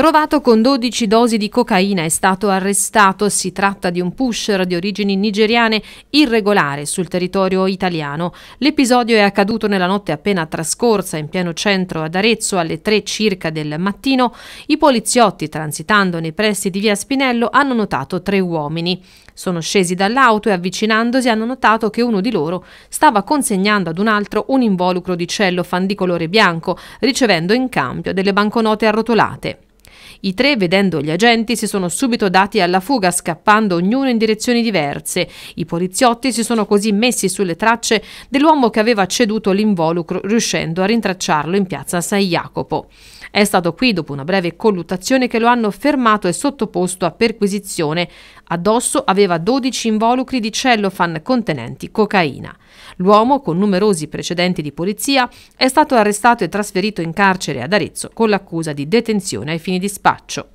Trovato con 12 dosi di cocaina è stato arrestato, si tratta di un pusher di origini nigeriane irregolare sul territorio italiano. L'episodio è accaduto nella notte appena trascorsa in pieno centro ad Arezzo alle 3 circa del mattino. I poliziotti transitando nei pressi di via Spinello hanno notato tre uomini. Sono scesi dall'auto e avvicinandosi hanno notato che uno di loro stava consegnando ad un altro un involucro di cello fan di colore bianco, ricevendo in cambio delle banconote arrotolate. I tre, vedendo gli agenti, si sono subito dati alla fuga, scappando ognuno in direzioni diverse. I poliziotti si sono così messi sulle tracce dell'uomo che aveva ceduto l'involucro, riuscendo a rintracciarlo in piazza San Jacopo. È stato qui, dopo una breve colluttazione, che lo hanno fermato e sottoposto a perquisizione. Addosso aveva 12 involucri di cellophane contenenti cocaina. L'uomo, con numerosi precedenti di polizia, è stato arrestato e trasferito in carcere ad Arezzo con l'accusa di detenzione ai fini di spazio spaccio.